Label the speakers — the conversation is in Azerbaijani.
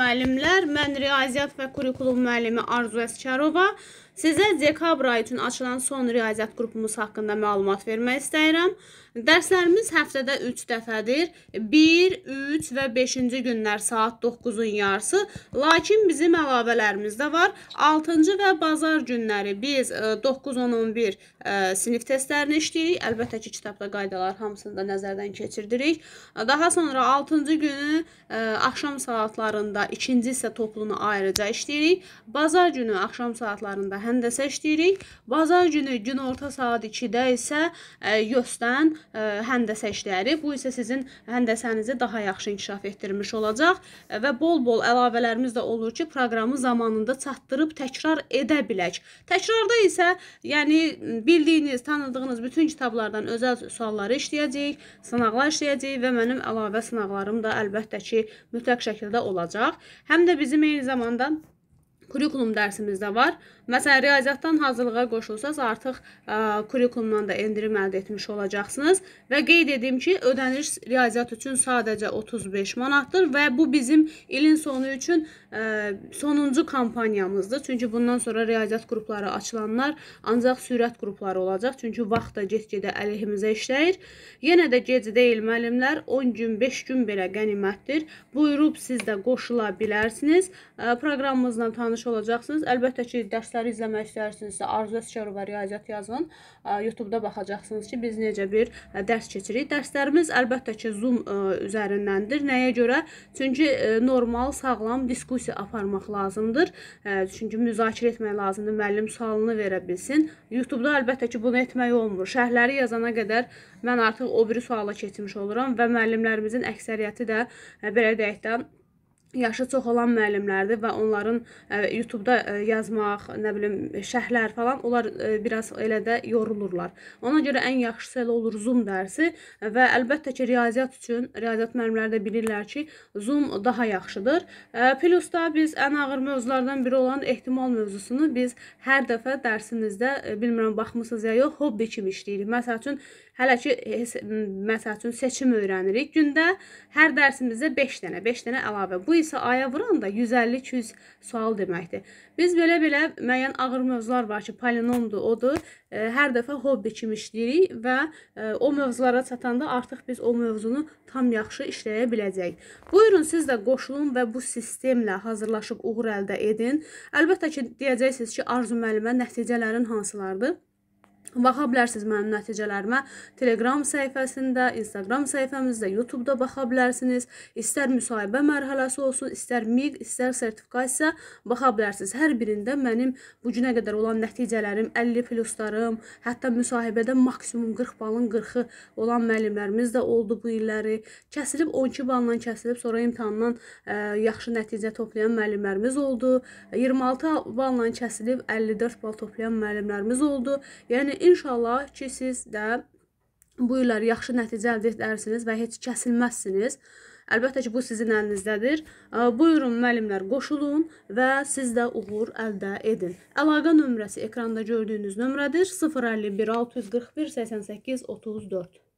Speaker 1: müəllimlər, mən riyaziyyat və kurikulum müəllimi Arzu Əskarova Sizə dekabr ayı üçün açılan son riyaziyyat qrupumuz haqqında məlumat vermək istəyirəm. Dərslərimiz həftədə 3 dəfədir. 1, 3 və 5-ci günlər saat 9-un yarısı. Lakin bizim əlavələrimiz də var. 6-cı və bazar günləri biz 9-10-11 e, e, sinif testlərini işləyirik. Əlbəttə ki, kitabda qaydalar hamısını da nəzərdən keçirdirik. Daha sonra 6-cı günü e, axşam saatlarında ikinci hissə toplunu ayrıca işləyirik. Bazar günü axşam saatlarında həm həndəsə işləyirik. Bazar günü günorta saat 2-də isə e, YÖS-dən e, həndəsə işləri. Bu isə sizin həndəsənizi daha yaxşı inkişaf etdirmiş olacaq e, və bol-bol əlavələrimiz də olur ki, proqramı zamanında çatdırıb təkrar edə bilək. Təkrarda isə, yəni bildiyiniz, tanıdığınız bütün kitablardan özəl sualları işləyəcəyik, sınaqlar işləyəcəyik və mənim əlavə sınaqlarım da əlbəttə ki, mütləq şəkildə olacaq. Həm də bizim eyni zamanda kurikulum dərsimizdə var. Məsələn, riyaziyyatdan hazırlığa qoşulsaz, artıq ə, kurikulumdan da endirim əldə etmiş olacaqsınız. Və qeyd edim ki, ödəniş riyaziyyat üçün sadəcə 35 manatdır və bu bizim ilin sonu üçün ə, sonuncu kampaniyamızdır. Çünki bundan sonra riyaziyyat qrupları açılanlar ancaq sürət qrupları olacaq. Çünki vaxt da get-gedə əleyhimizə işləyir. Yenə də gec deyil müəllimlər, 10 gün, 5 gün belə qənimətdir. Buyurub siz də qoşula bilərsiniz. Proqramımızla tanış tanış olacaqsınız. Əlbəttə ki, dərsləri izləmək istəyirsinizsə, Arzu Əsgərova riyaziyyat yazın. YouTube-da baxacaqsınız ki, biz necə bir dərs keçirik. Dərslərimiz əlbəttə ki, Zoom üzərindəndir. Nəyə görə? Çünki normal, sağlam diskussiya aparmaq lazımdır. Çünki müzakirə etmək lazımdır, müəllim sualını verə bilsin. YouTube-da əlbəttə ki, bunu etmək olmur. Şərhləri yazana qədər mən artıq o biri suala keçmiş oluram və müəllimlərimizin əksəriyyəti də belə deyək də yaşı çox olan müəllimlərdir və onların ə, e, YouTube-da ə, e, yazmaq, nə bilim, şərhlər falan, onlar ə, e, biraz elə də yorulurlar. Ona görə ən yaxşısı elə olur Zoom dərsi və əlbəttə ki, riyaziyyat üçün riyaziyyat müəllimləri də bilirlər ki, Zoom daha yaxşıdır. Ə, plus da biz ən ağır mövzulardan biri olan ehtimal mövzusunu biz hər dəfə dərsimizdə ə, bilmirəm baxmısınız ya yox, hobbi kimi işləyirik. Məsəl üçün Hələ ki, məsəl üçün seçim öyrənirik. Gündə hər dərsimizdə 5 dənə, 5 dənə əlavə. Bu isə aya vuranda 150-200 sual deməkdir. Biz belə-belə müəyyən ağır mövzular var ki, polinomdur, odur. E, hər dəfə hobbi kimi işləyirik və e, o mövzulara çatanda artıq biz o mövzunu tam yaxşı işləyə biləcəyik. Buyurun, siz də qoşulun və bu sistemlə hazırlaşıb uğur əldə edin. Əlbəttə ki, deyəcəksiniz ki, arzu müəllimə nəticələrin hansılardır? Baxa bilərsiniz mənim nəticələrimə Telegram səhifəsində, Instagram səhifəmizdə, YouTube-da baxa bilərsiniz. İstər müsahibə mərhələsi olsun, istər MIQ, istər sertifikasiya baxa bilərsiniz. Hər birində mənim bu günə qədər olan nəticələrim, 50 pluslarım, hətta müsahibədə maksimum 40 balın 40-ı olan müəllimlərimiz də oldu bu illəri. Kəsilib 12 balla kəsilib, sonra imtahandan ə, e, yaxşı nəticə toplayan müəllimlərimiz oldu. 26 e, balla kəsilib 54 bal toplayan müəllimlərimiz oldu. Yəni Yəni inşallah ki, siz də bu illər yaxşı nəticə əldə edərsiniz və heç kəsilməzsiniz. Əlbəttə ki, bu sizin əlinizdədir. Buyurun müəllimlər, qoşulun və siz də uğur əldə edin. Əlaqə nömrəsi ekranda gördüyünüz nömrədir. 051 641 88 34.